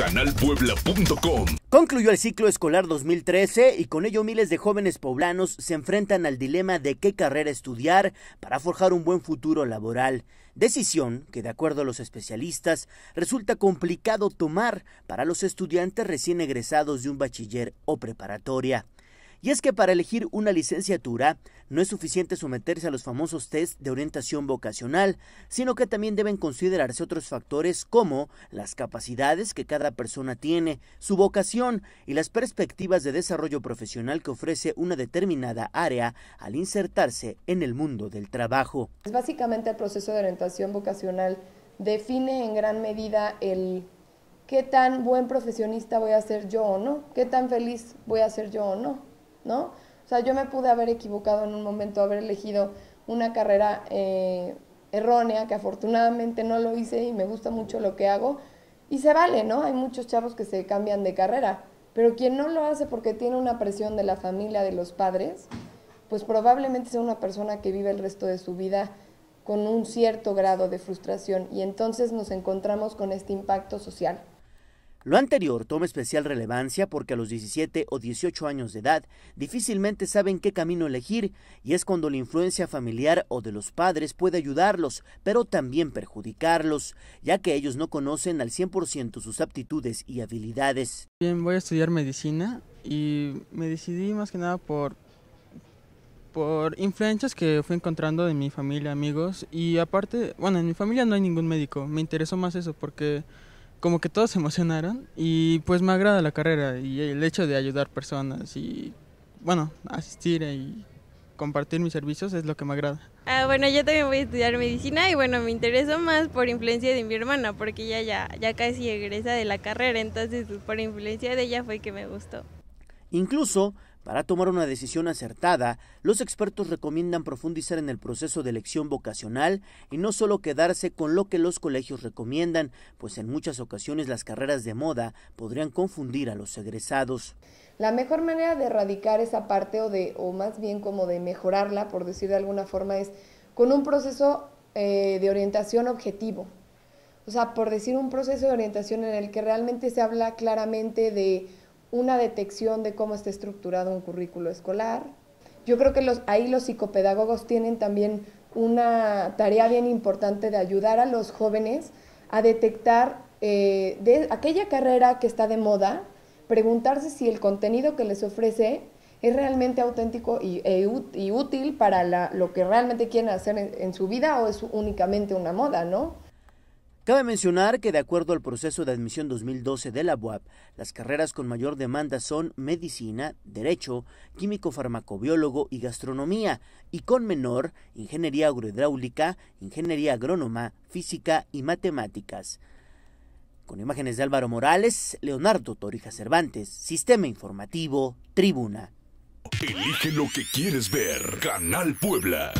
canalpuebla.com. Concluyó el ciclo escolar 2013 y con ello miles de jóvenes poblanos se enfrentan al dilema de qué carrera estudiar para forjar un buen futuro laboral. Decisión que, de acuerdo a los especialistas, resulta complicado tomar para los estudiantes recién egresados de un bachiller o preparatoria. Y es que para elegir una licenciatura no es suficiente someterse a los famosos test de orientación vocacional, sino que también deben considerarse otros factores como las capacidades que cada persona tiene, su vocación y las perspectivas de desarrollo profesional que ofrece una determinada área al insertarse en el mundo del trabajo. Pues básicamente el proceso de orientación vocacional define en gran medida el qué tan buen profesionista voy a ser yo o no, qué tan feliz voy a ser yo o no, ¿no? O sea, yo me pude haber equivocado en un momento, haber elegido una carrera eh, errónea, que afortunadamente no lo hice y me gusta mucho lo que hago. Y se vale, ¿no? Hay muchos chavos que se cambian de carrera, pero quien no lo hace porque tiene una presión de la familia, de los padres, pues probablemente sea una persona que vive el resto de su vida con un cierto grado de frustración y entonces nos encontramos con este impacto social. Lo anterior toma especial relevancia porque a los 17 o 18 años de edad difícilmente saben qué camino elegir y es cuando la influencia familiar o de los padres puede ayudarlos, pero también perjudicarlos, ya que ellos no conocen al 100% sus aptitudes y habilidades. Bien, voy a estudiar medicina y me decidí más que nada por por influencias que fui encontrando de mi familia, amigos y aparte, bueno, en mi familia no hay ningún médico. Me interesó más eso porque como que todos se emocionaron y pues me agrada la carrera y el hecho de ayudar personas y bueno, asistir y compartir mis servicios es lo que me agrada. Ah, bueno, yo también voy a estudiar medicina y bueno, me interesó más por influencia de mi hermana porque ella ya, ya casi egresa de la carrera, entonces pues, por influencia de ella fue que me gustó. Incluso, para tomar una decisión acertada, los expertos recomiendan profundizar en el proceso de elección vocacional y no solo quedarse con lo que los colegios recomiendan, pues en muchas ocasiones las carreras de moda podrían confundir a los egresados. La mejor manera de erradicar esa parte o de o más bien como de mejorarla, por decir de alguna forma, es con un proceso eh, de orientación objetivo. O sea, por decir un proceso de orientación en el que realmente se habla claramente de una detección de cómo está estructurado un currículo escolar. Yo creo que los, ahí los psicopedagogos tienen también una tarea bien importante de ayudar a los jóvenes a detectar eh, de aquella carrera que está de moda, preguntarse si el contenido que les ofrece es realmente auténtico y, e útil para la, lo que realmente quieren hacer en, su vida o es únicamente una moda, ¿no? Cabe mencionar que de acuerdo al proceso de admisión 2012 de la UAP, las carreras con mayor demanda son medicina, derecho, químico farmacobiólogo y gastronomía, y con menor, ingeniería agrohidráulica, ingeniería agrónoma, física y matemáticas. Con imágenes de Álvaro Morales, Leonardo Torija Cervantes, Sistema Informativo, Tribuna. Elige lo que quieres ver, Canal Puebla.